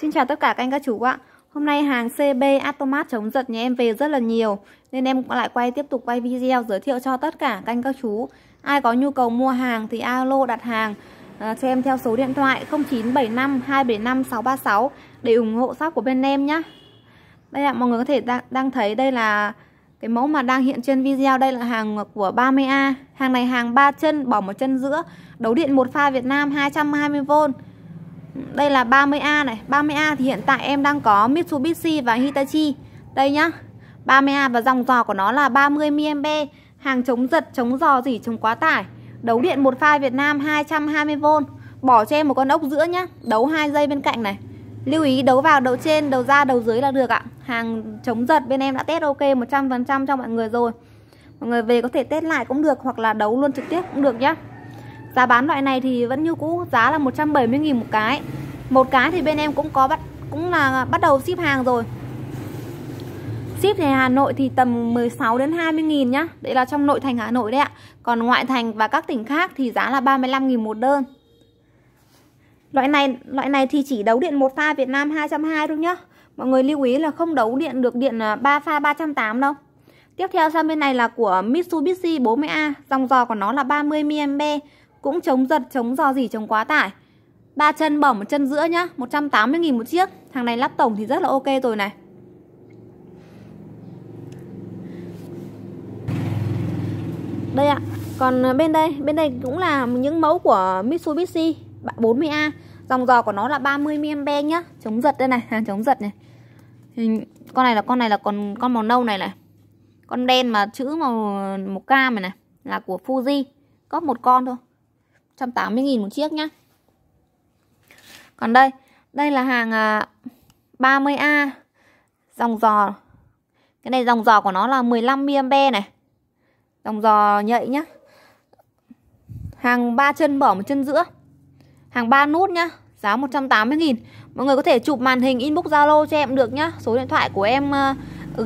Xin chào tất cả các anh các chú ạ Hôm nay hàng CB Atomat chống giật nhà em về rất là nhiều Nên em cũng lại quay tiếp tục quay video giới thiệu cho tất cả các anh các chú Ai có nhu cầu mua hàng thì alo đặt hàng à, cho em theo số điện thoại 0975 275 636 Để ủng hộ shop của bên em nhé Đây ạ, mọi người có thể đang, đang thấy đây là cái mẫu mà đang hiện trên video đây là hàng của 30A Hàng này hàng 3 chân, bỏ một chân giữa Đấu điện một pha Việt Nam 220V đây là 30A này 30A thì hiện tại em đang có Mitsubishi và Hitachi Đây nhá 30A và dòng giò của nó là 30 mm Hàng chống giật, chống giò gì, chống quá tải Đấu điện một pha Việt Nam 220V Bỏ cho em một con ốc giữa nhá Đấu hai dây bên cạnh này Lưu ý đấu vào, đầu trên, đầu ra, đầu dưới là được ạ Hàng chống giật bên em đã test ok 100% cho mọi người rồi Mọi người về có thể test lại cũng được Hoặc là đấu luôn trực tiếp cũng được nhá Giá bán loại này thì vẫn như cũ, giá là 170 000 một cái. Một cái thì bên em cũng có bắt cũng là bắt đầu ship hàng rồi. Ship về Hà Nội thì tầm 16 đến 20 000 nhá. đây là trong nội thành Hà Nội đấy ạ. Còn ngoại thành và các tỉnh khác thì giá là 35 000 một đơn. Loại này loại này thì chỉ đấu điện một pha Việt Nam 220 thôi nhá. Mọi người lưu ý là không đấu điện được điện 3 à, pha 380 đâu. Tiếp theo sang bên này là của Mitsubishi 40A, dòng dò của nó là 30 mAh, cũng chống giật, chống dò dỉ, chống quá tải. Ba chân bỏ một chân giữa nhá, 180 000 một chiếc. Hàng này lắp tổng thì rất là ok rồi này. Đây ạ. Còn bên đây, bên đây cũng là những mẫu của Mitsubishi 40A. Dòng dò của nó là 30 mm nhá, chống giật đây này, hàng chống giật này. Con này là con này là con con màu nâu này này. Con đen mà chữ màu màu cam này này là của Fuji. Có một con thôi. 180.000 một chiếc nhá còn đây đây là hàng 30A à, dòng giò cái này dòng giò của nó là 15 mm này dòng giò nhạy nhá hàng ba chân bỏ một chân giữa hàng ba nút nhá giá 180.000 mọi người có thể chụp màn hình inbox zalo cho em được nhá số điện thoại của em à,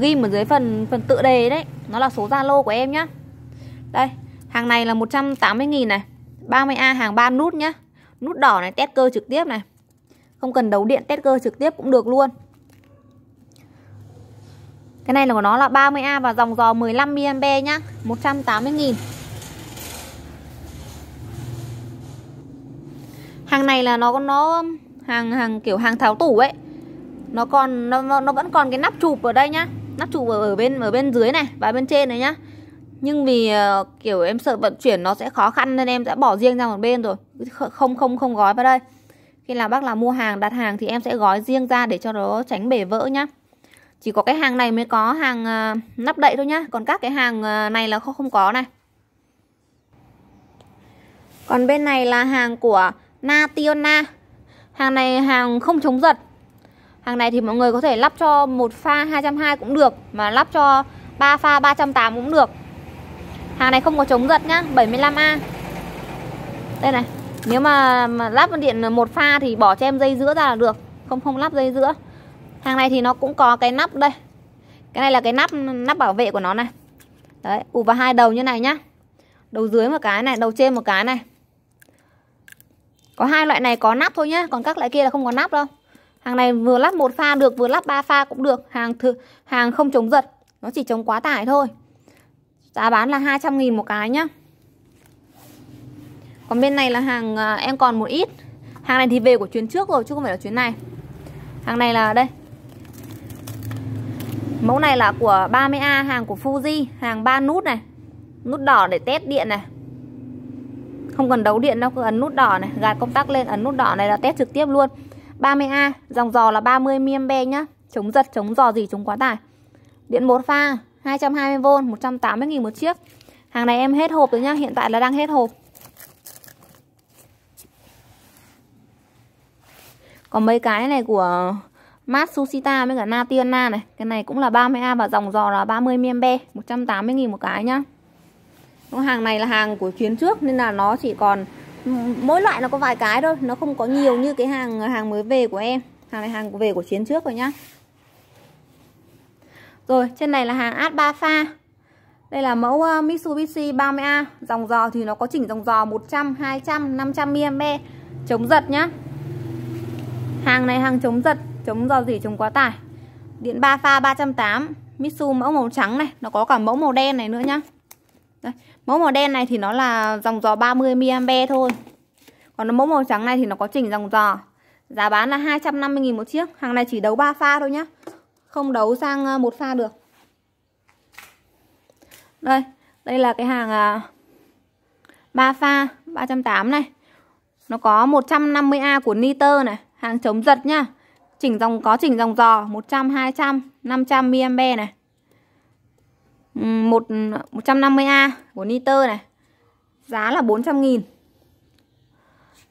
ghim ở dưới phần phần tự đề đấy nó là số zalo của em nhá đây hàng này là 180.000 này 30A hàng 3 nút nhá Nút đỏ này test cơ trực tiếp này Không cần đấu điện test cơ trực tiếp cũng được luôn Cái này là của nó là 30A và dòng giò 15mA nhá 180 nghìn Hàng này là nó nó hàng hàng kiểu hàng tháo tủ ấy. Nó còn nó nó vẫn còn cái nắp chụp ở đây nhá. Nắp chụp ở, ở bên ở bên dưới này và bên trên này nhá nhưng vì ờ, kiểu em sợ vận chuyển nó sẽ khó khăn nên em đã bỏ riêng ra một bên rồi không không không gói vào đây khi nào bác là mua hàng đặt hàng thì em sẽ gói riêng ra để cho nó tránh bể vỡ nhá chỉ có cái hàng này mới có hàng ờ, nắp đậy thôi nhá còn các cái hàng ờ, này là không không có này còn bên này là hàng của Nationa hàng này hàng không chống giật hàng này thì mọi người có thể lắp cho một pha 220 cũng được mà lắp cho 3 pha 380 cũng được hàng này không có chống giật nhá 75A đây này nếu mà, mà lắp điện một pha thì bỏ cho em dây giữa ra là được không không lắp dây giữa hàng này thì nó cũng có cái nắp đây cái này là cái nắp nắp bảo vệ của nó này đấy ủ vào hai đầu như này nhá đầu dưới một cái này đầu trên một cái này có hai loại này có nắp thôi nhá còn các loại kia là không có nắp đâu hàng này vừa lắp một pha được vừa lắp ba pha cũng được hàng thử, hàng không chống giật nó chỉ chống quá tải thôi Giá bán là 200 nghìn một cái nhá Còn bên này là hàng à, em còn một ít Hàng này thì về của chuyến trước rồi chứ không phải là chuyến này Hàng này là đây Mẫu này là của 30A hàng của Fuji Hàng 3 nút này Nút đỏ để test điện này Không cần đấu điện đâu cứ ấn nút đỏ này Gạt công tắc lên ấn nút đỏ này là test trực tiếp luôn 30A dòng dò là 30 mAh nhá Chống giật chống dò gì chống quá tải Điện 1 pha 220V 180.000 một chiếc Hàng này em hết hộp rồi nhá Hiện tại là đang hết hộp Còn mấy cái này của Matsushita với cả Natiana này Cái này cũng là 30A và dòng dò là 30mb 180.000 một cái nhá Hàng này là hàng của chuyến trước Nên là nó chỉ còn ừ, Mỗi loại nó có vài cái thôi Nó không có nhiều như cái hàng hàng mới về của em Hàng này hàng về của chuyến trước rồi nhá rồi trên này là hàng ad 3 pha Đây là mẫu ờ, Mitsubishi 30A Dòng giò thì nó có chỉnh dòng giò 100, 200, 500 mm Chống giật nhá Hàng này hàng chống giật Chống giò dỉ chống quá tải Điện 3 pha 308 Mitsu mẫu màu trắng này Nó có cả mẫu màu đen này nữa nhá Đây. Mẫu màu đen này thì nó là dòng giò 30mA e thôi Còn mẫu màu trắng này thì nó có chỉnh dòng giò Giá bán là 250.000 một chiếc Hàng này chỉ đấu 3 pha thôi nhá không đấu sang ờ, một pha được đây đây là cái hàng ờ, ba pha 380 này nó có 150A của Niter này hàng chống giật nhá chỉnh dòng có chỉnh dòng giò 100 200 500 mAh này một 150A của Niter này giá là 400 nghìn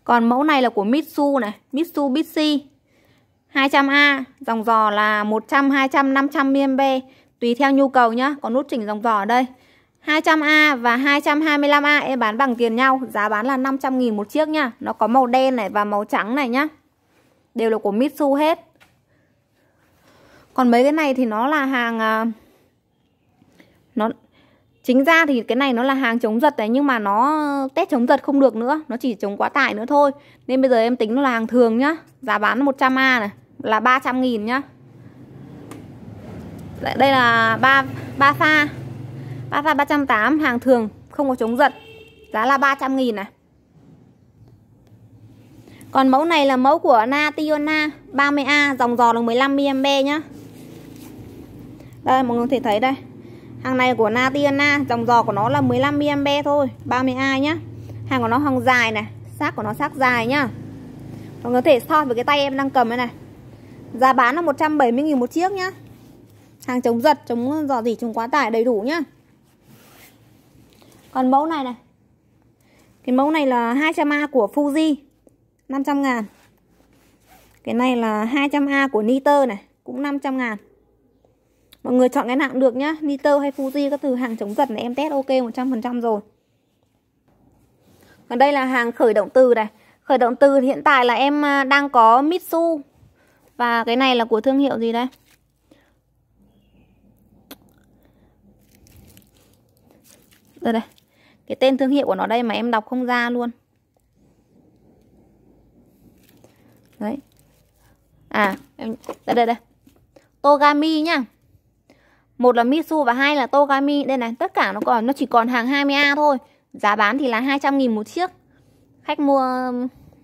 còn mẫu này là của Mitsu này Mitsu Mitsubishi 200A dòng giò là 100, 200, 500 mb tùy theo nhu cầu nhé. Có nút chỉnh dòng giò ở đây. 200A và 225A em bán bằng tiền nhau, giá bán là 500 nghìn một chiếc nha. Nó có màu đen này và màu trắng này nhá. Đều là của Mitsu hết. Còn mấy cái này thì nó là hàng à, nó chính ra thì cái này nó là hàng chống giật đấy nhưng mà nó test chống giật không được nữa nó chỉ chống quá tải nữa thôi nên bây giờ em tính nó là hàng thường nhá giá bán 100 a này là 300 nghìn nhá dạ, đây là ba ba pha ba pha ba 308 hàng thường không có chống giật giá là 300 nghìn này còn mẫu này là mẫu của Nationa 30A dòng giò là 15mm nhá đây mọi người có thể thấy đây Hàng này của Natiana, dòng giò của nó là 15 mm thôi, 30A nhá Hàng của nó hàng dài này, xác của nó xác dài nhá Mọi người có thể so với cái tay em đang cầm đây này Giá bán là 170.000 một chiếc nhá Hàng chống giật, chống giò dỉ, chống quá tải đầy đủ nhá Còn mẫu này này Cái mẫu này là 200A của Fuji 500 ngàn Cái này là 200A của Niter này Cũng 500 ngàn Mọi người chọn cái nặng được nhá Nitro hay Fuji các từ hàng chống giật này em test ok 100% rồi Còn đây là hàng khởi động từ này Khởi động từ hiện tại là em à, đang có Mitsu Và cái này là của thương hiệu gì đây Đây đây Cái tên thương hiệu của nó đây mà em đọc không ra luôn Đấy À em, Đây đây đây Togami nhá một là Mitsu và hai là Togami đây này tất cả nó còn nó chỉ còn hàng 20A thôi giá bán thì là 200 nghìn một chiếc khách mua,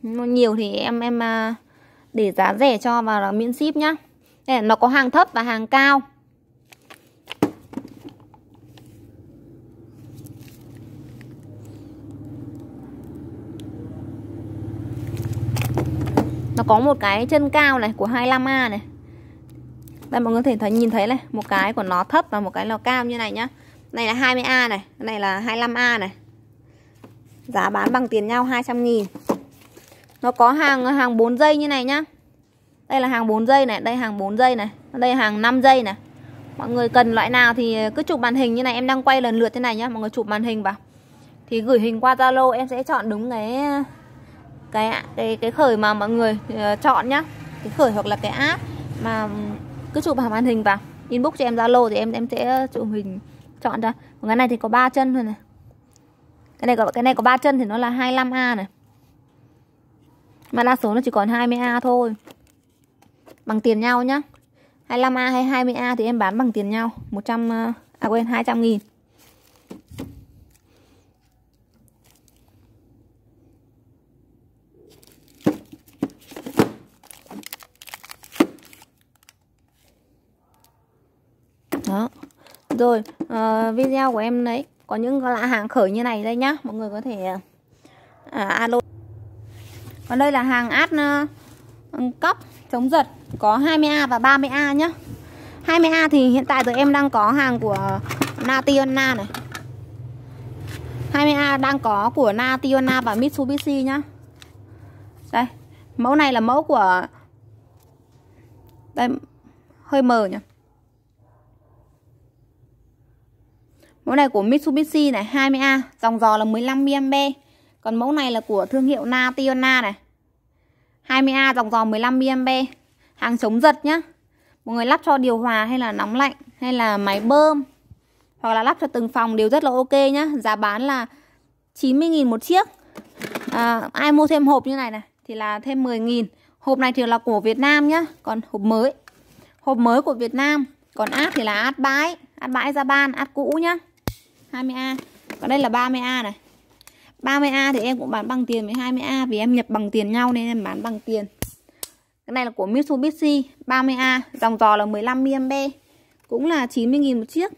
mua nhiều thì em em à, để giá rẻ cho và là miễn ship nhá đây nó có hàng thấp và hàng cao nó có một cái chân cao này của 25A này đây mọi người có thể thấy nhìn thấy này một cái của nó thấp và một cái nó cao như này nhá này là 20A này cái này là 25A này giá bán bằng tiền nhau 200 nghìn nó có hàng hàng 4 giây như này nhá đây là hàng 4 giây này đây hàng 4 giây này đây hàng 5 giây này mọi người cần loại nào thì cứ chụp màn hình như này em đang quay lần lượt thế này nhá mọi người chụp màn hình vào thì gửi hình qua Zalo em sẽ chọn đúng cái cái cái cái khởi mà mọi người ờ, chọn nhá cái khởi hoặc là cái app mà cứ chụp màn hình vào inbox cho em zalo thì em em sẽ ờ, chụp hình chọn ra còn cái này thì có ba chân thôi này cái này có cái này có ba chân thì nó là 25a này mà đa số nó chỉ còn 20a thôi bằng tiền nhau nhá 25A hay 20A thì em bán bằng tiền nhau 100 ờ, à quên 200 nghìn đó rồi uh, video của em đấy có những cái lạ hàng khởi như này đây nhá mọi người có thể à, alo còn đây là hàng át uh, cóc chống giật có 20A và 30A nhá 20A thì hiện tại tụi em đang có hàng của Nationa này 20A đang có của Nationa và Mitsubishi nhá đây mẫu này là mẫu của đây hơi mờ nhỉ Mẫu này của Mitsubishi này 20A, dòng giò là 15mA. Còn mẫu này là của thương hiệu Nationa này. 20A dòng giò 15mA. Hàng chống giật nhá. Mọi người lắp cho điều hòa hay là nóng lạnh hay là máy bơm hoặc là lắp cho từng phòng đều rất là ok nhá. Giá bán là 90.000 một chiếc. À, ai mua thêm hộp như này này thì là thêm 10.000. Hộp này thì là của Việt Nam nhá, còn hộp mới. Hộp mới của Việt Nam, còn áp thì là áp bãi, áp bãi ra ban, áp cũ nhá. 20A còn đây là 30A này 30A thì em cũng bán bằng tiền với 20A vì em nhập bằng tiền nhau nên em bán bằng tiền cái này là của Mitsubishi 30A dòng giò là 15mb cũng là 90.000 một chiếc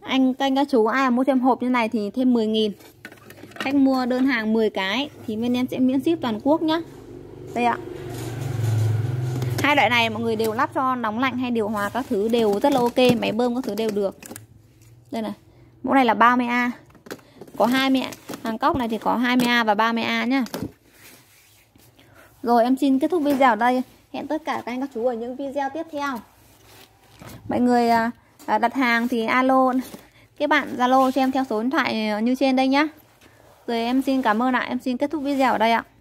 anh canh các chú ai mua thêm hộp như này thì thêm 10.000 khách mua đơn hàng 10 cái thì bên em sẽ miễn ship toàn quốc nhá đây ạ hai loại này mọi người đều lắp cho nóng lạnh hay điều hòa các thứ đều rất là ok máy bơm các thứ đều được đây này mẫu này là 30A có 20 hàng cóc này thì có 20A và 30A nhá rồi em xin kết thúc video ở đây hẹn tất cả các anh các chú ở những video tiếp theo mọi người à, à, đặt hàng thì alo các bạn zalo cho em theo số điện thoại như trên đây nhá rồi em xin cảm ơn ạ em xin kết thúc video ở đây ạ